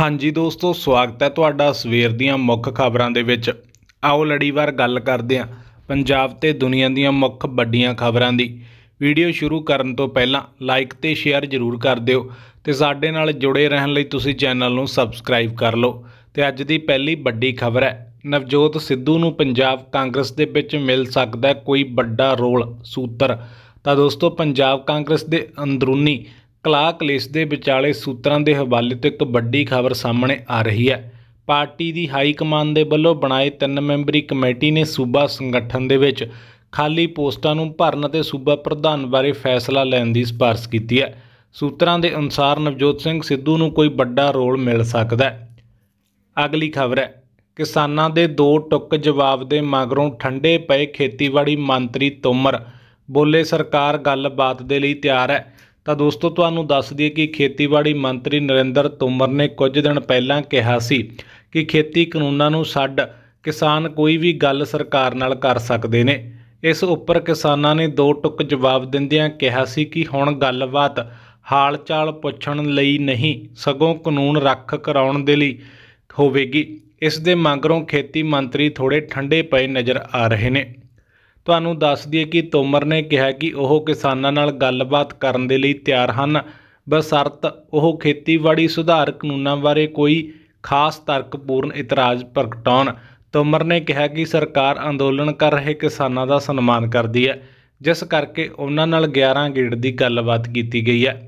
ਹਾਂਜੀ ਦੋਸਤੋ ਸਵਾਗਤ ਹੈ ਤੁਹਾਡਾ ਸਵੇਰ ਦੀਆਂ ਮੁੱਖ ਖਬਰਾਂ ਦੇ ਵਿੱਚ ਆਓ ਲੜੀਵਾਰ ਗੱਲ ਕਰਦੇ ਹਾਂ ਪੰਜਾਬ ਤੇ ਦੁਨੀਆ ਦੀਆਂ ਮੁੱਖ ਵੱਡੀਆਂ ਖਬਰਾਂ ਦੀ ਵੀਡੀਓ ਸ਼ੁਰੂ ਕਰਨ ਤੋਂ ਪਹਿਲਾਂ ਲਾਈਕ ਤੇ ਸ਼ੇਅਰ ਜ਼ਰੂਰ ਕਰ ਦਿਓ ਤੇ ਸਾਡੇ ਨਾਲ ਜੁੜੇ ਰਹਿਣ ਲਈ ਤੁਸੀਂ ਚੈਨਲ ਨੂੰ ਸਬਸਕ੍ਰਾਈਬ ਕਰ ਲਓ ਤੇ ਅੱਜ ਦੀ ਪਹਿਲੀ ਵੱਡੀ ਖਬਰ ਹੈ ਨਵਜੋਤ ਸਿੱਧੂ ਨੂੰ ਪੰਜਾਬ ਕਾਂਗਰਸ ਦੇ ਵਿੱਚ ਮਿਲ ਸਕਦਾ ਕੋਈ ਵੱਡਾ ਰੋਲ ਸੂਤਰ ਤਾਂ ਦੋਸਤੋ ਪੰਜਾਬ ਕਾਂਗਰਸ ਦੇ ਅੰਦਰੂਨੀ ਕਲਾਕ ਕਲੇਸ਼ ਦੇ ਵਿਚਾਲੇ ਸੂਤਰਾਂ ਦੇ ਹਵਾਲੇ ਤੋਂ ਇੱਕ ਵੱਡੀ ਖਬਰ ਸਾਹਮਣੇ ਆ ਰਹੀ ਹੈ ਪਾਰਟੀ ਦੀ ਹਾਈ ਕਮਾਨ ਦੇ ਵੱਲੋਂ ਬਣਾਏ ਤਿੰਨ ਮੈਂਬਰੀ ਕਮੇਟੀ ਨੇ ਸੂਬਾ ਸੰਗਠਨ ਦੇ ਵਿੱਚ ਖਾਲੀ ਪੋਸਟਾਂ ਨੂੰ ਭਰਨ ਅਤੇ ਸੂਬਾ ਪ੍ਰਧਾਨ ਬਾਰੇ ਫੈਸਲਾ ਲੈਣ ਦੀ ਸਿਫਾਰਸ਼ ਕੀਤੀ ਹੈ ਸੂਤਰਾਂ ਦੇ ਅਨੁਸਾਰ ਨਵਜੋਤ ਸਿੰਘ ਸਿੱਧੂ ਨੂੰ ਕੋਈ ਵੱਡਾ ਰੋਲ ਮਿਲ ਸਕਦਾ ਹੈ ਅਗਲੀ ਖਬਰ ਹੈ ਕਿਸਾਨਾਂ ਦੇ ਦੋ ਟੁੱਕ ਜਵਾਬ ਦੇ ਮਗਰੋਂ ਠੰਡੇ ਪਏ ਖੇਤੀਬਾੜੀ ਮੰਤਰੀ ਤੋਮਰ ਬੋਲੇ ਸਰਕਾਰ ਗੱਲਬਾਤ ਦੇ ਲਈ ਤਿਆਰ ਹੈ ਤਾਂ ਦੋਸਤੋ ਤੁਹਾਨੂੰ ਦੱਸ ਦਈਏ ਕਿ ਖੇਤੀਬਾੜੀ ਮੰਤਰੀ ਨਰਿੰਦਰ ਤੋਮਰ ਨੇ ਕੁਝ ਦਿਨ ਪਹਿਲਾਂ ਕਿਹਾ ਸੀ ਕਿ ਖੇਤੀ ਕਾਨੂੰਨਾਂ ਨੂੰ ਛੱਡ ਕਿਸਾਨ ਕੋਈ ਵੀ ਗੱਲ ਸਰਕਾਰ ਨਾਲ ਕਰ ਸਕਦੇ ਨੇ ਇਸ ਉੱਪਰ ਕਿਸਾਨਾਂ ਨੇ ਦੋ ਟੁਕ ਜਵਾਬ ਦਿੰਦਿਆਂ ਕਿਹਾ ਸੀ ਕਿ ਹੁਣ ਗੱਲਬਾਤ ਹਾਲਚਾਲ ਪੁੱਛਣ ਲਈ ਨਹੀਂ ਸਗੋਂ ਕਾਨੂੰਨ ਰੱਖ ਕਰਾਉਣ ਦੇ ਲਈ ਹੋਵੇਗੀ ਇਸ ਦੇ ਮੰਗਰੋਂ ਖੇਤੀ ਮੰਤਰੀ ਥੋੜੇ ਠੰਡੇ ਪਏ ਨਜ਼ਰ ਆ ਰਹੇ ਨੇ ਤੁਹਾਨੂੰ ਦੱਸ ਦਈਏ ਕਿ ਤੋਮਰ ਨੇ ਕਿਹਾ ਕਿ ਉਹ ਕਿਸਾਨਾਂ ਨਾਲ ਗੱਲਬਾਤ ਕਰਨ ਦੇ ਲਈ ਤਿਆਰ ਹਨ ਬਸਰਤ ਉਹ ਖੇਤੀਬਾੜੀ ਸੁਧਾਰ ਕਾਨੂੰਨਾਂ ਬਾਰੇ ਕੋਈ ਖਾਸ ਤਰਕਪੂਰਨ ਇਤਰਾਜ਼ ਪ੍ਰਗਟਾਉਣ ਤੋਮਰ ਨੇ ਕਿਹਾ ਕਿ ਸਰਕਾਰ ਅੰਦੋਲਨ ਕਰ ਰਹੇ ਕਿਸਾਨਾਂ ਦਾ ਸਨਮਾਨ ਕਰਦੀ ਹੈ ਜਿਸ ਕਰਕੇ ਉਹਨਾਂ ਨਾਲ 11 ਗੇੜ ਦੀ ਗੱਲਬਾਤ ਕੀਤੀ ਗਈ ਹੈ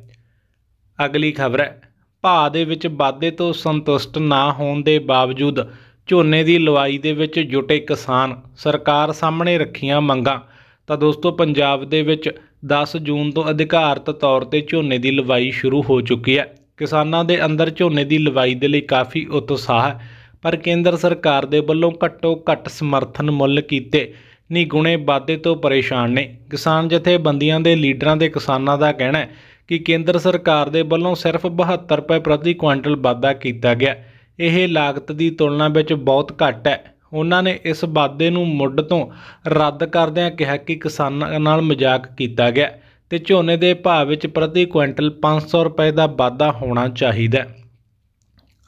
ਅਗਲੀ ਖਬਰ ਹੈ ਭਾਅ ਦੇ ਵਿੱਚ ਵਾਧੇ ਤੋਂ ਸੰਤੁਸ਼ਟ ਨਾ ਹੋਣ ਦੇ ਬਾਵਜੂਦ ਝੋਨੇ ਦੀ ਲਵਾਈ ਦੇ ਵਿੱਚ ਜੁਟੇ ਕਿਸਾਨ ਸਰਕਾਰ ਸਾਹਮਣੇ ਰੱਖੀਆਂ ਮੰਗਾਂ ਤਾਂ ਦੋਸਤੋ ਪੰਜਾਬ ਦੇ ਵਿੱਚ 10 ਜੂਨ ਤੋਂ ਅਧਿਕਾਰਤ ਤੌਰ ਤੇ ਝੋਨੇ ਦੀ ਲਵਾਈ ਸ਼ੁਰੂ ਹੋ ਚੁੱਕੀ ਹੈ ਕਿਸਾਨਾਂ ਦੇ ਅੰਦਰ ਝੋਨੇ ਦੀ ਲਵਾਈ ਦੇ ਲਈ ਕਾਫੀ ਉਤਸ਼ਾਹ ਹੈ ਪਰ ਕੇਂਦਰ ਸਰਕਾਰ ਦੇ ਵੱਲੋਂ ਘੱਟੋ ਘੱਟ ਸਮਰਥਨ ਮੁੱਲ ਕੀਤੇ ਨੀ ਗੁਣੇ ਵਾਧੇ ਤੋਂ ਪਰੇਸ਼ਾਨ ਨੇ ਕਿਸਾਨ ਜਥੇਬੰਦੀਆਂ ਦੇ ਲੀਡਰਾਂ ਦੇ ਕਿਸਾਨਾਂ ਦਾ ਕਹਿਣਾ ਹੈ ਕਿ ਕੇਂਦਰ ਸਰਕਾਰ ਦੇ ਵੱਲੋਂ ਸਿਰਫ 72 ਰੁਪਏ ਪ੍ਰਤੀ ਕੁਇੰਟਲ ਵਾਧਾ ਕੀਤਾ ਗਿਆ ਇਹ ਲਾਗਤ ਦੀ ਤੁਲਨਾ ਵਿੱਚ ਬਹੁਤ ਘੱਟ ਹੈ ਉਹਨਾਂ ਨੇ ਇਸ ਵਾਅਦੇ ਨੂੰ ਮੁੱਢ ਤੋਂ ਰੱਦ ਕਰਦਿਆਂ ਕਿਹਾ ਕਿ ਕਿਸਾਨਾਂ ਨਾਲ ਮਜ਼ਾਕ ਕੀਤਾ ਗਿਆ ਤੇ ਝੋਨੇ ਦੇ ਭਾਅ ਵਿੱਚ ਪ੍ਰਤੀ ਕੁਇੰਟਲ 500 ਰੁਪਏ ਦਾ ਵਾਧਾ ਹੋਣਾ ਚਾਹੀਦਾ ਹੈ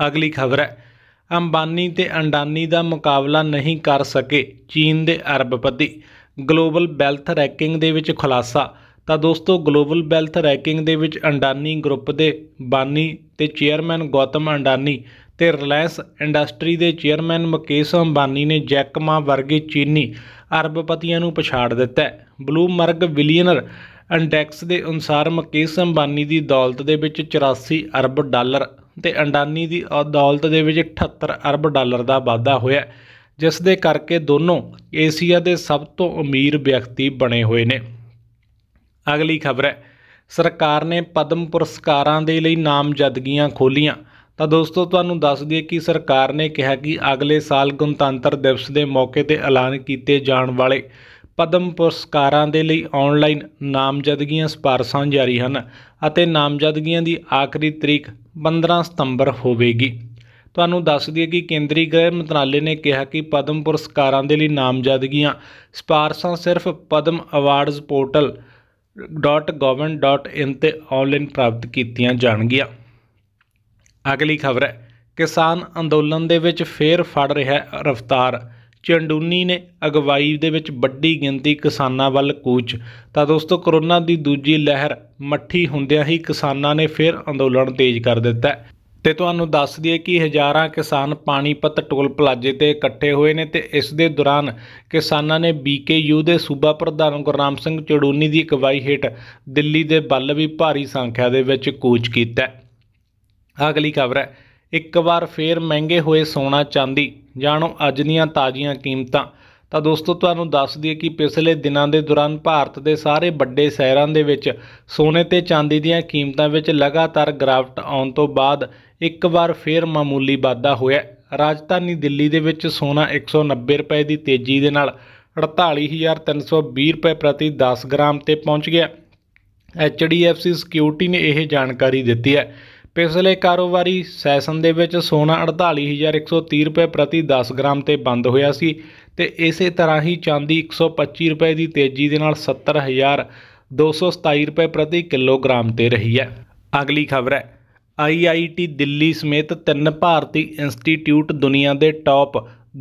ਅਗਲੀ ਖਬਰ ਹੈ ਅੰਬਾਨੀ ਤੇ ਅੰਡਾਨੀ ਦਾ ਮੁਕਾਬਲਾ ਨਹੀਂ ਕਰ ਸਕੇ ਚੀਨ ਦੇ ਅਰਬਪਤੀ ਗਲੋਬਲ ਵੈਲਥ ਰੈਂਕਿੰਗ ਦੇ ਵਿੱਚ ਖੁਲਾਸਾ ਤਾਂ ਦੋਸਤੋ ਗਲੋਬਲ ਵੈਲਥ ਰੈਂਕਿੰਗ ਦੇ ਵਿੱਚ ਅੰਡਾਨੀ ਗਰੁੱਪ ਦੇ ਬਾਨੀ ਤੇ ਚੇਅਰਮੈਨ ਗੌਤਮ ਅੰਡਾਨੀ ਤੇ ਰਿਲਾਇੰਸ ਇੰਡਸਟਰੀ ਦੇ ਚੇਅਰਮੈਨ ਮੁਕੇਸ਼ ਅੰਬਾਨੀ ਨੇ ਜੈਕਮਾ ਵਰਗੇ ਚੀਨੀ ਅਰਬਪਤੀਆਂ ਨੂੰ ਪਛਾੜ ਦਿੱਤਾ ਬਲੂਮਰਗ ਬਿਲੀਅਨਰ ਇੰਡੈਕਸ ਦੇ ਅਨੁਸਾਰ ਮੁਕੇਸ਼ ਅੰਬਾਨੀ ਦੀ ਦੌਲਤ ਦੇ ਵਿੱਚ 84 ਅਰਬ ਡਾਲਰ ਤੇ ਅੰਡਾਨੀ ਦੀ ਦੌਲਤ ਦੇ ਵਿੱਚ 78 ਅਰਬ ਡਾਲਰ ਦਾ ਵਾਧਾ ਹੋਇਆ ਜਿਸ ਦੇ ਕਰਕੇ ਦੋਨੋਂ ਏਸ਼ੀਆ ਦੇ ਸਭ ਤੋਂ ਅਮੀਰ ਵਿਅਕਤੀ ਬਣੇ ਹੋਏ ਨੇ ਅਗਲੀ ਖਬਰ ਹੈ ਸਰਕਾਰ ਨੇ ਪਦਮ ਪੁਰਸਕਾਰਾਂ ਦੇ ਲਈ ਨਾਮਜ਼ਦਗੀਆਂ ਖੋਲੀਆਂ ਤਾਂ ਦੋਸਤੋ ਤੁਹਾਨੂੰ ਦੱਸ ਦਈਏ ਕਿ ਸਰਕਾਰ ਨੇ ਕਿਹਾ ਕਿ ਅਗਲੇ ਸਾਲ ਗਣਤੰਤਰ ਦਿਵਸ ਦੇ ਮੌਕੇ ਤੇ ਐਲਾਨ ਕੀਤੇ ਜਾਣ ਵਾਲੇ ਪਦਮ ਪੁਰਸਕਾਰਾਂ ਦੇ ਲਈ ਆਨਲਾਈਨ ਨਾਮਜ਼ਦਗੀਆਂ ਸਪਾਰਸ਼ਾਂ ਜਾਰੀ ਹਨ ਅਤੇ ਨਾਮਜ਼ਦਗੀਆਂ ਦੀ ਆਖਰੀ ਤਰੀਕ 15 ਸਤੰਬਰ ਹੋਵੇਗੀ ਤੁਹਾਨੂੰ ਦੱਸ ਦਈਏ ਕਿ ਕੇਂਦਰੀ ਗ੍ਰਹਿ ਮੰਤਰਾਲੇ ਨੇ ਕਿਹਾ ਕਿ ਪਦਮ ਪੁਰਸਕਾਰਾਂ ਦੇ ਲਈ ਨਾਮਜ਼ਦਗੀਆਂ ਸਪਾਰਸ਼ਾਂ ਸਿਰਫ ਪਦਮ ਅਵਾਰਡਸ ਪੋਰਟਲ .govn.in ਤੇ ਆਨਲਾਈਨ ਪ੍ਰਾਪਤ ਕੀਤੀਆਂ ਜਾਣਗੀਆਂ ਅਗਲੀ ਖਬਰ ਹੈ ਕਿਸਾਨ ਅੰਦੋਲਨ ਦੇ ਵਿੱਚ ਫੇਰ ਫੜ ਰਿਹਾ ਰਫਤਾਰ ਚੰਡੂਨੀ ਨੇ ਅਗਵਾਈ ਦੇ ਵਿੱਚ ਵੱਡੀ ਗਿਣਤੀ ਕਿਸਾਨਾਂ ਵੱਲ ਕੂਚ ਤਾਂ ਦੋਸਤੋ ਕਰੋਨਾ ਦੀ ਦੂਜੀ ਲਹਿਰ ਮੱਠੀ ਹੁੰਦਿਆਂ ਹੀ ਕਿਸਾਨਾਂ ਨੇ ਫੇਰ ਅੰਦੋਲਨ ਤੇਜ਼ ਕਰ ਦਿੱਤਾ ਤੇ ਤੁਹਾਨੂੰ ਦੱਸ ਦਈਏ ਕਿ ਹਜ਼ਾਰਾਂ ਕਿਸਾਨ ਪਾਣੀਪਤ ਟੋਲ ਪਲਾਜੇ ਤੇ ਇਕੱਠੇ ਹੋਏ ਨੇ ਤੇ ਇਸ ਦੇ ਦੌਰਾਨ ਕਿਸਾਨਾਂ ਨੇ ਬੀਕੇਯੂ ਦੇ ਸੂਬਾ ਪ੍ਰਧਾਨ ਗੁਰਨਾਮ ਸਿੰਘ ਚੜੂਨੀ ਦੀ ਅਗਵਾਈ ਹੇਠ ਦਿੱਲੀ ਦੇ ਬੱਲ ਵੀ ਭਾਰੀ ਸੰਖਿਆ ਦੇ ਵਿੱਚ ਕੂਚ ਕੀਤਾ ਅਗਲੀ ਖਬਰ ਹੈ ਇੱਕ ਵਾਰ ਫੇਰ ਮਹਿੰਗੇ ਹੋਏ ਸੋਨਾ ਚਾਂਦੀ ਜਾਣੋ ਅੱਜ ਦੀਆਂ ਤਾਜ਼ੀਆਂ ਕੀਮਤਾਂ ਤਾਂ ਦੋਸਤੋ ਤੁਹਾਨੂੰ ਦੱਸ ਦਈਏ ਕਿ ਪਿਛਲੇ ਦਿਨਾਂ ਦੇ ਦੌਰਾਨ ਭਾਰਤ ਦੇ ਸਾਰੇ ਵੱਡੇ ਸ਼ਹਿਰਾਂ ਦੇ ਵਿੱਚ ਸੋਨੇ ਤੇ ਚਾਂਦੀ ਦੀਆਂ ਕੀਮਤਾਂ ਵਿੱਚ ਲਗਾਤਾਰ ਗਰਾਫਟ ਆਉਣ ਤੋਂ ਬਾਅਦ ਇੱਕ ਵਾਰ ਫੇਰ ਮਾਮੂਲੀ ਵਾਧਾ ਹੋਇਆ ਰਾਜਧਾਨੀ ਦਿੱਲੀ ਦੇ ਵਿੱਚ ਸੋਨਾ 190 ਰੁਪਏ ਦੀ ਤੇਜ਼ੀ ਦੇ ਨਾਲ 48320 ਰੁਪਏ ਪ੍ਰਤੀ 10 ਗ੍ਰਾਮ ਤੇ ਪਹੁੰਚ ਗਿਆ HDFC ਸਿਕਿਉਰਿਟੀ ਨੇ ਇਹ ਜਾਣਕਾਰੀ ਦਿੱਤੀ ਹੈ ਪਿਛਲੇ ਕਾਰੋਬਾਰੀ ਸੈਸ਼ਨ ਦੇ ਵਿੱਚ ਸੋਨਾ 48130 ਰੁਪਏ ਪ੍ਰਤੀ 10 ਗ੍ਰਾਮ ਤੇ ਬੰਦ ਹੋਇਆ ਸੀ ਤੇ ਇਸੇ ਤਰ੍ਹਾਂ ਹੀ ਚਾਂਦੀ 125 ਰੁਪਏ ਦੀ ਤੇਜ਼ੀ ਦੇ ਨਾਲ 70227 ਰੁਪਏ ਪ੍ਰਤੀ ਕਿਲੋਗ੍ਰਾਮ ਤੇ ਰਹੀ ਹੈ ਅਗਲੀ ਖਬਰ ਹੈ ਆਈਆਈਟੀ ਦਿੱਲੀ ਸਮੇਤ ਤਿੰਨ ਭਾਰਤੀ ਇੰਸਟੀਚਿਊਟ ਦੁਨੀਆ ਦੇ ਟੌਪ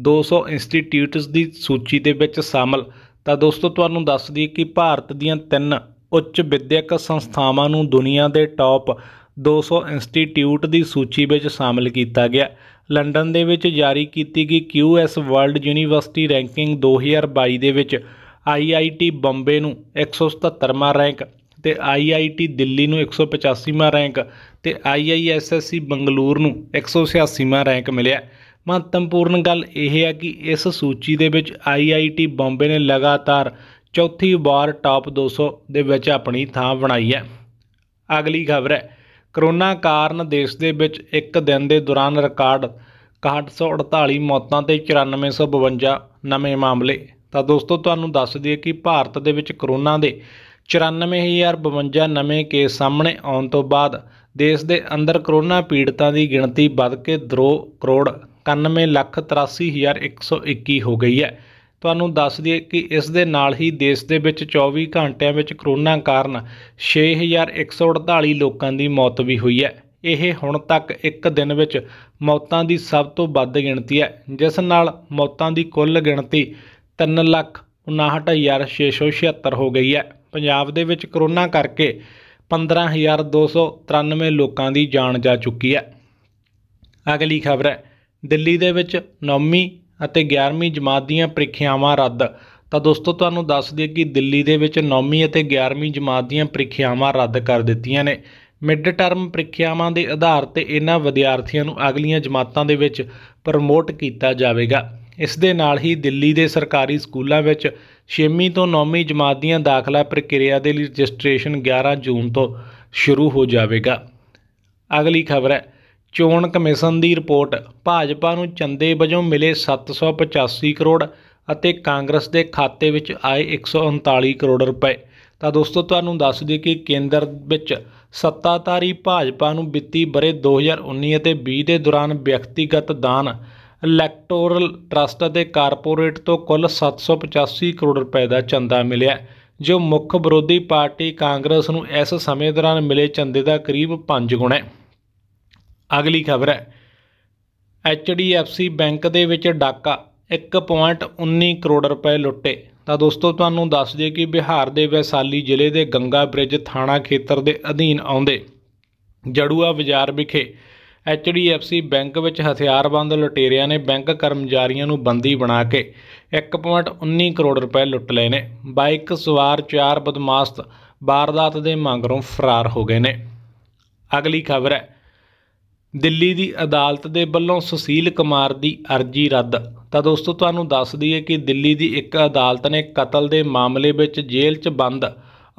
200 ਇੰਸਟੀਚਿਊਟਸ ਦੀ ਸੂਚੀ ਦੇ ਵਿੱਚ ਸ਼ਾਮਲ ਤਾਂ ਦੋਸਤੋ ਤੁਹਾਨੂੰ ਦੱਸ ਦਈਏ ਕਿ ਭਾਰਤ ਦੀਆਂ ਤਿੰਨ ਉੱਚ ਵਿਦਿਅਕ ਸੰਸਥਾਵਾਂ ਨੂੰ ਦੁਨੀਆ ਦੇ ਟੌਪ 200 ਇੰਸਟੀਚਿਊਟ ਦੀ ਸੂਚੀ ਵਿੱਚ ਸ਼ਾਮਲ ਕੀਤਾ ਗਿਆ ਲੰਡਨ ਦੇ ਵਿੱਚ ਜਾਰੀ ਕੀਤੀ ਗਈ QS ਵਰਲਡ ਯੂਨੀਵਰਸਿਟੀ ਰੈਂਕਿੰਗ 2022 ਦੇ ਵਿੱਚ IIT ਬੰਬੇ ਨੂੰ 177ਵਾਂ ਰੈਂਕ ਤੇ IIT ਦਿੱਲੀ ਨੂੰ 185ਵਾਂ ਰੈਂਕ ਤੇ IISSC ਬੰਗਲੌਰ ਨੂੰ 186ਵਾਂ ਰੈਂਕ ਮਿਲਿਆ ਮਹੱਤਵਪੂਰਨ ਗੱਲ ਇਹ ਹੈ ਕਿ ਇਸ ਸੂਚੀ ਦੇ ਵਿੱਚ IIT ਬੰਬੇ ਨੇ ਲਗਾਤਾਰ ਚੌਥੀ ਵਾਰ ਟਾਪ 200 ਦੇ ਵਿੱਚ ਆਪਣੀ ਥਾਂ ਬਣਾਈ ਹੈ ਅਗਲੀ ਖਬਰ ਹੈ ਕਰੋਨਾ ਕਾਰਨ ਦੇਸ਼ ਦੇ ਵਿੱਚ ਇੱਕ ਦਿਨ ਦੇ ਦੌਰਾਨ ਰਿਕਾਰਡ 648 ਮੌਤਾਂ ਤੇ 9452 ਨਵੇਂ ਮਾਮਲੇ ਤਾਂ ਦੋਸਤੋ ਤੁਹਾਨੂੰ ਦੱਸ ਦਈਏ ਕਿ ਭਾਰਤ ਦੇ ਵਿੱਚ ਕਰੋਨਾ ਦੇ 94052 ਨਵੇਂ ਕੇਸ ਸਾਹਮਣੇ ਆਉਣ ਤੋਂ ਬਾਅਦ ਦੇਸ਼ ਦੇ ਅੰਦਰ ਕਰੋਨਾ ਪੀੜਤਾਂ ਦੀ ਗਿਣਤੀ ਵੱਧ ਕੇ 2 ਕਰੋੜ 91 ਲੱਖ 83121 ਹੋ ਗਈ ਹੈ ਤੁਹਾਨੂੰ ਦੱਸ ਦਈਏ ਕਿ ਇਸ ਦੇ ਨਾਲ ਹੀ ਦੇਸ਼ ਦੇ ਵਿੱਚ 24 ਘੰਟਿਆਂ ਵਿੱਚ ਕਰੋਨਾ ਕਾਰਨ 6148 ਲੋਕਾਂ ਦੀ ਮੌਤ ਵੀ ਹੋਈ ਹੈ ਇਹ ਹੁਣ ਤੱਕ ਇੱਕ ਦਿਨ ਵਿੱਚ ਮੌਤਾਂ ਦੀ ਸਭ ਤੋਂ ਵੱਧ ਗਿਣਤੀ ਹੈ ਜਿਸ ਨਾਲ ਮੌਤਾਂ ਦੀ ਕੁੱਲ ਗਿਣਤੀ 3,59,676 ਹੋ ਗਈ ਹੈ ਪੰਜਾਬ ਦੇ ਵਿੱਚ ਕਰੋਨਾ ਕਰਕੇ 15293 ਲੋਕਾਂ ਦੀ ਜਾਨ ਜਾ ਚੁੱਕੀ ਹੈ ਅਗਲੀ ਖਬਰ ਹੈ ਦਿੱਲੀ ਦੇ ਵਿੱਚ ਨੌਮੀ ਅਤੇ 11ਵੀਂ ਜਮਾਤ ਦੀਆਂ ਪ੍ਰੀਖਿਆਵਾਂ ਰੱਦ ਤਾਂ ਦੋਸਤੋ ਤੁਹਾਨੂੰ ਦੱਸ ਦਈਏ ਕਿ ਦਿੱਲੀ ਦੇ ਵਿੱਚ 9ਵੀਂ ਅਤੇ 11ਵੀਂ ਜਮਾਤ ਦੀਆਂ ਪ੍ਰੀਖਿਆਵਾਂ ਰੱਦ ਕਰ ਦਿੱਤੀਆਂ ਨੇ ਮਿਡ ਟਰਮ ਪ੍ਰੀਖਿਆਵਾਂ ਦੇ ਆਧਾਰ ਤੇ ਇਹਨਾਂ ਵਿਦਿਆਰਥੀਆਂ ਨੂੰ ਅਗਲੀਆਂ ਜਮਾਤਾਂ ਦੇ ਵਿੱਚ ਪ੍ਰਮੋਟ ਕੀਤਾ ਜਾਵੇਗਾ ਇਸ ਦੇ ਨਾਲ ਹੀ ਦਿੱਲੀ ਦੇ ਸਰਕਾਰੀ ਸਕੂਲਾਂ ਵਿੱਚ 6ਵੀਂ ਤੋਂ 9ਵੀਂ ਜਮਾਤ ਦੀਆਂ ਦਾਖਲਾ ਪ੍ਰਕਿਰਿਆ ਦੇ ਲਈ ਰਜਿਸਟ੍ਰੇਸ਼ਨ 11 ਜੂਨ ਤੋਂ ਸ਼ੁਰੂ ਹੋ ਜਾਵੇਗਾ ਅਗਲੀ ਖਬਰ ਹੈ ਚੋਣ ਕਮਿਸ਼ਨ ਦੀ ਰਿਪੋਰਟ ਭਾਜਪਾ ਨੂੰ ਚੰਦੇ ਵਜੋਂ ਮਿਲੇ 785 ਕਰੋੜ ਅਤੇ ਕਾਂਗਰਸ ਦੇ ਖਾਤੇ ਵਿੱਚ ਆਏ 139 ਕਰੋੜ ਰੁਪਏ ਤਾਂ ਦੋਸਤੋ ਤੁਹਾਨੂੰ ਦੱਸ ਦਈਏ ਕਿ ਕੇਂਦਰ ਵਿੱਚ ਸੱਤਾਧਾਰੀ ਭਾਜਪਾ ਨੂੰ ਵਿੱਤੀ ਬਰੇ 2019 ਅਤੇ 20 ਦੇ ਦੌਰਾਨ ਵਿਅਕਤੀਗਤ ਦਾਨ ਇਲੈਕਟੋਰਲ ਟਰਸਟ ਅਤੇ ਕਾਰਪੋਰੇਟ ਤੋਂ ਕੁੱਲ 785 ਕਰੋੜ ਰੁਪਏ ਦਾ ਚੰਦਾ ਮਿਲਿਆ ਜੋ ਮੁੱਖ ਵਿਰੋਧੀ ਪਾਰਟੀ ਕਾਂਗਰਸ ਨੂੰ ਇਸ ਸਮੇਂ ਦੌਰਾਨ ਮਿਲੇ ਚੰਦੇ ਦਾ ਕਰੀਬ 5 ਗੁਣਾ ਹੈ ਅਗਲੀ ਖਬਰ ਹੈ ਐਚਡੀਐਫਸੀ ਬੈਂਕ ਦੇ ਵਿੱਚ ਡਾਕਾ 1.19 ਕਰੋੜ ਰੁਪਏ ਲੁੱਟੇ ਤਾਂ ਦੋਸਤੋ ਤੁਹਾਨੂੰ ਦੱਸ ਦਈਏ ਕਿ ਬਿਹਾਰ ਦੇ ਵੈਸਾਲੀ ਜ਼ਿਲ੍ਹੇ ਦੇ ਗੰਗਾ ਬ੍ਰਿਜ ਥਾਣਾ ਖੇਤਰ ਦੇ ਅਧੀਨ ਆਉਂਦੇ ਜੜੂਆ ਬਾਜ਼ਾਰ ਵਿਖੇ ਐਚਡੀਐਫਸੀ ਬੈਂਕ ਵਿੱਚ ਹਥਿਆਰਬੰਦ ਲੁਟੇਰਿਆਂ ਨੇ ਬੈਂਕ ਕਰਮਚਾਰੀਆਂ ਨੂੰ ਬੰਦੀ ਬਣਾ ਕੇ 1.19 ਕਰੋੜ ਰੁਪਏ ਲੁੱਟ ਲਏ ਨੇ ਬਾਈਕ ਸਵਾਰ ਚਾਰ ਬਦਮਾਸ਼ ਵਾਰਦਾਤ ਦੇ ਮੰਗਰੋਂ ਫਰਾਰ ਹੋ ਗਏ ਨੇ ਅਗਲੀ ਖਬਰ ਹੈ ਦਿੱਲੀ ਦੀ ਅਦਾਲਤ ਦੇ ਵੱਲੋਂ ਸੁਸ਼ੀਲ ਕੁਮਾਰ ਦੀ ਅਰਜ਼ੀ ਰੱਦ ਤਾਂ ਦੋਸਤੋ ਤੁਹਾਨੂੰ ਦੱਸ ਦਈਏ ਕਿ ਦਿੱਲੀ ਦੀ ਇੱਕ ਅਦਾਲਤ ਨੇ ਕਤਲ ਦੇ ਮਾਮਲੇ ਵਿੱਚ ਜੇਲ੍ਹ 'ਚ ਬੰਦ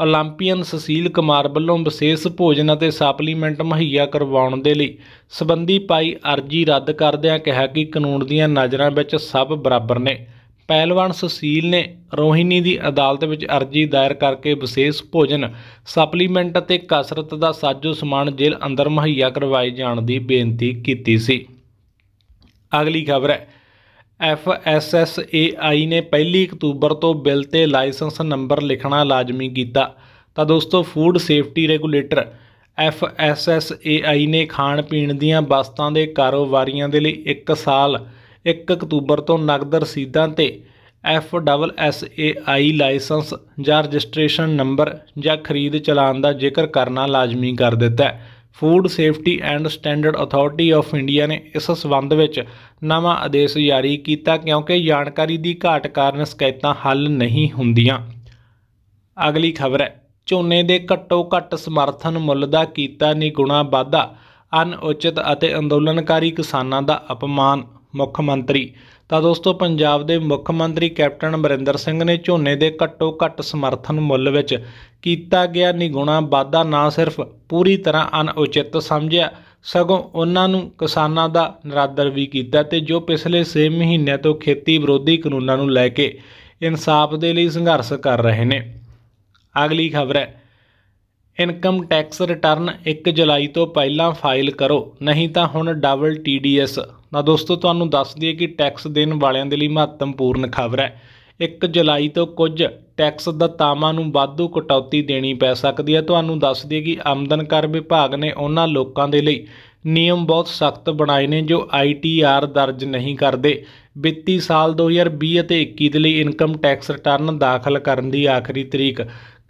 올림ਪੀਅਨ ਸੁਸ਼ੀਲ ਕੁਮਾਰ ਵੱਲੋਂ ਵਿਸ਼ੇਸ਼ ਭੋਜਨ ਅਤੇ ਸਪਲੀਮੈਂਟ ਮੁਹੱਈਆ ਕਰਵਾਉਣ ਦੇ ਲਈ ਸਬੰਧੀ ਪਾਈ ਅਰਜ਼ੀ ਰੱਦ ਕਰਦਿਆਂ ਕਿਹਾ ਕਿ ਕਾਨੂੰਨ ਦੀਆਂ ਨਜ਼ਰਾਂ ਵਿੱਚ ਸਭ ਬਰਾਬਰ ਨੇ ਪਹਿਲਵਾਨ ਸੁਸੀਲ ਨੇ ਰੋਹਿਣੀ ਦੀ ਅਦਾਲਤ ਵਿੱਚ ਅਰਜ਼ੀ ਦਾਇਰ ਕਰਕੇ ਵਿਸ਼ੇਸ਼ ਭੋਜਨ ਸਪਲੀਮੈਂਟ ਅਤੇ ਕਸਰਤ ਦਾ ਸਾਜੋ ਸਮਾਨ ਜੇਲ੍ਹ ਅੰਦਰ ਮੁਹੱਈਆ ਕਰਵਾਏ ਜਾਣ ਦੀ ਬੇਨਤੀ ਕੀਤੀ ਸੀ ਅਗਲੀ ਖਬਰ ਹੈ FSSAI ਨੇ 1 ਅਕਤੂਬਰ ਤੋਂ ਬਿੱਲ ਤੇ ਲਾਇਸੈਂਸ ਨੰਬਰ ਲਿਖਣਾ ਲਾਜ਼ਮੀ ਕੀਤਾ ਤਾਂ ਦੋਸਤੋ ਫੂਡ ਸੇਫਟੀ ਰੈਗੂਲੇਟਰ FSSAI ਨੇ ਖਾਣ ਪੀਣ ਦੀਆਂ ਵਸਤਾਂ ਦੇ ਕਾਰੋਬਾਰੀਆਂ ਦੇ ਲਈ 1 ਸਾਲ 1 ਅਕਤੂਬਰ ਤੋਂ ਨਗਦ ਰਸੀਦਾਂ ਤੇ F double S A I license ਜਾਂ ਰਜਿਸਟ੍ਰੇਸ਼ਨ ਨੰਬਰ ਜਾਂ ਖਰੀਦ ਚਲਾਨ ਦਾ ਜ਼ਿਕਰ ਕਰਨਾ ਲਾਜ਼ਮੀ ਕਰ ਦਿੱਤਾ ਹੈ food safety and standard authority of India ਨੇ ਇਸ ਸਬੰਧ ਵਿੱਚ ਨਵਾਂ ਆਦੇਸ਼ ਜਾਰੀ ਕੀਤਾ ਕਿਉਂਕਿ ਜਾਣਕਾਰੀ ਦੀ ਘਾਟ ਕਾਰਨ ਸ਼ਿਕਾਇਤਾਂ ਹੱਲ ਨਹੀਂ ਹੁੰਦੀਆਂ ਅਗਲੀ ਖਬਰ ਹੈ ਝੋਨੇ ਦੇ ਘੱਟੋ ਘੱਟ ਸਮਰਥਨ ਮੁੱਲ ਦਾ ਕੀਤਾ ਨਿਗੁਣਾ ਵਾਧਾ ਅਨਉਚਿਤ ਅਤੇ ਅੰਦੋਲਨਕਾਰੀ ਕਿਸਾਨਾਂ ਦਾ ਅਪਮਾਨ ਮੁੱਖ ਮੰਤਰੀ ਤਾਂ ਦੋਸਤੋ ਪੰਜਾਬ ਦੇ ਮੁੱਖ ਮੰਤਰੀ ਕੈਪਟਨ ਬਰਿੰਦਰ ਸਿੰਘ ਨੇ ਝੋਨੇ ਦੇ ਘੱਟੋ ਘੱਟ ਸਮਰਥਨ ਮੁੱਲ ਵਿੱਚ ਕੀਤਾ ਗਿਆ ਨਿਗੁਣਾ ਵਾਧਾ ਨਾ ਸਿਰਫ ਪੂਰੀ ਤਰ੍ਹਾਂ ਅਣਉਚਿਤ ਸਮਝਿਆ ਸਗੋਂ ਉਹਨਾਂ ਨੂੰ ਕਿਸਾਨਾਂ ਦਾ ਨਰਾਦਰ ਵੀ ਕੀਤਾ ਤੇ ਜੋ ਪਿਛਲੇ 6 ਮਹੀਨਿਆਂ ਤੋਂ ਖੇਤੀ ਵਿਰੋਧੀ ਕਾਨੂੰਨਾਂ ਨੂੰ ਲੈ ਕੇ ਇਨਸਾਫ ਦੇ ਲਈ ਸੰਘਰਸ਼ ਕਰ ਰਹੇ ਨੇ ਅਗਲੀ ਖਬਰ ਹੈ ਇਨਕਮ ਟੈਕਸ ਰਿਟਰਨ 1 ਜੁਲਾਈ ਤੋਂ ਪਹਿਲਾਂ ਫਾਈਲ ਕਰੋ ਨਹੀਂ ਤਾਂ ਹੁਣ ਡਬਲ ਟੀਡੀਐਸ ਤਾਂ ਦੋਸਤੋ ਤੁਹਾਨੂੰ ਦੱਸ ਦਈਏ ਕਿ ਟੈਕਸ ਦੇਣ ਵਾਲਿਆਂ ਦੇ ਲਈ ਮਹੱਤਵਪੂਰਨ ਖਬਰ ਹੈ 1 ਜੁਲਾਈ ਤੋਂ ਕੁਝ ਟੈਕਸ ਦਾਤਾਵਾਂ ਨੂੰ ਵਾਧੂ ਕਟੌਤੀ ਦੇਣੀ ਪੈ ਸਕਦੀ ਹੈ ਤੁਹਾਨੂੰ ਦੱਸ ਦਈਏ ਕਿ ਆਮਦਨ ਕਰ ਵਿਭਾਗ ਨੇ ਉਹਨਾਂ ਲੋਕਾਂ ਦੇ ਲਈ ਨਿਯਮ ਬਹੁਤ ਸਖਤ ਬਣਾਏ ਨੇ ਜੋ ਆਈਟੀਆਰ ਦਰਜ ਨਹੀਂ ਕਰਦੇ ਵਿੱਤੀ ਸਾਲ 2020 ਅਤੇ 21 ਦੇ ਲਈ ਇਨਕਮ ਟੈਕਸ ਰਿਟਰਨ ਦਾਖਲ ਕਰਨ ਦੀ ਆਖਰੀ ਤਰੀਕ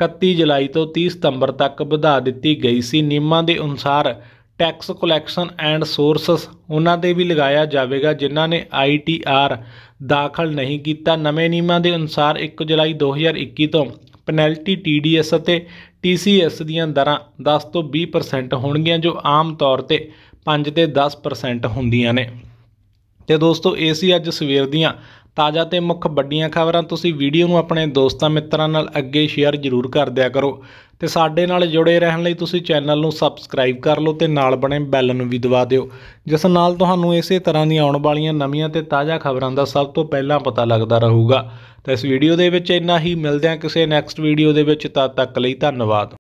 31 ਜੁਲਾਈ ਤੋਂ 30 ਸਤੰਬਰ ਤੱਕ ਵਧਾ ਦਿੱਤੀ ਗਈ ਸੀ ਨਿਯਮਾਂ ਦੇ ਅਨੁਸਾਰ ਟੈਕਸ ਕਲੈਕਸ਼ਨ ਐਂਡ ਸੋਰਸਸ ਉਹਨਾਂ ਤੇ ਵੀ ਲਗਾਇਆ ਜਾਵੇਗਾ ਜਿਨ੍ਹਾਂ ਨੇ ਆਈਟੀਆਰ ਦਾਖਲ ਨਹੀਂ ਕੀਤਾ ਨਵੇਂ ਨਿਯਮਾਂ ਦੇ ਅਨੁਸਾਰ 1 ਜੁਲਾਈ 2021 ਤੋਂ ਪੈਨਲਟੀ ਟੀਡੀਐਸ ਅਤੇ ਟੀਸੀਐਸ ਦੀਆਂ ਦਰਾਂ 10 ਤੋਂ 20% ਹੋਣਗੀਆਂ ਜੋ ਆਮ ਤੌਰ ਤੇ 5 ਤੇ 10% ਹੁੰਦੀਆਂ ਨੇ ਤੇ ਦੋਸਤੋ ਇਹ ਸੀ ਅੱਜ ਸਵੇਰ ਦੀਆਂ ਤਾਜ਼ਾ ਤੇ ਮੁੱਖ ਵੱਡੀਆਂ ਖਬਰਾਂ ਤੁਸੀਂ ਵੀਡੀਓ ਨੂੰ ਆਪਣੇ ਦੋਸਤਾਂ ਮਿੱਤਰਾਂ ਨਾਲ ਅੱਗੇ ਸ਼ੇਅਰ ਜ਼ਰੂਰ ਕਰ ਦਿਆ ਕਰੋ ਤੇ ਸਾਡੇ ਨਾਲ ਜੁੜੇ ਰਹਿਣ ਲਈ ਤੁਸੀਂ ਚੈਨਲ ਨੂੰ ਸਬਸਕ੍ਰਾਈਬ ਕਰ ਲਓ ਤੇ ਨਾਲ ਬਣੇ ਬੈਲ ਨੂੰ ਵੀ ਦਬਾ ਦਿਓ ਜਿਸ ਨਾਲ ਤੁਹਾਨੂੰ ਇਸੇ ਤਰ੍ਹਾਂ ਦੀਆਂ ਆਉਣ ਵਾਲੀਆਂ ਨਵੀਆਂ ਤੇ ਤਾਜ਼ਾ ਖਬਰਾਂ ਦਾ ਸਭ ਤੋਂ ਪਹਿਲਾਂ ਪਤਾ ਲੱਗਦਾ ਰਹੂਗਾ ਤਾਂ ਇਸ ਵੀਡੀਓ ਦੇ ਵਿੱਚ ਇੰਨਾ ਹੀ ਮਿਲਦੇ ਹਾਂ ਕਿਸੇ ਨੈਕਸਟ ਵੀਡੀਓ ਦੇ ਵਿੱਚ ਤਦ ਤੱਕ ਲਈ ਧੰਨਵਾਦ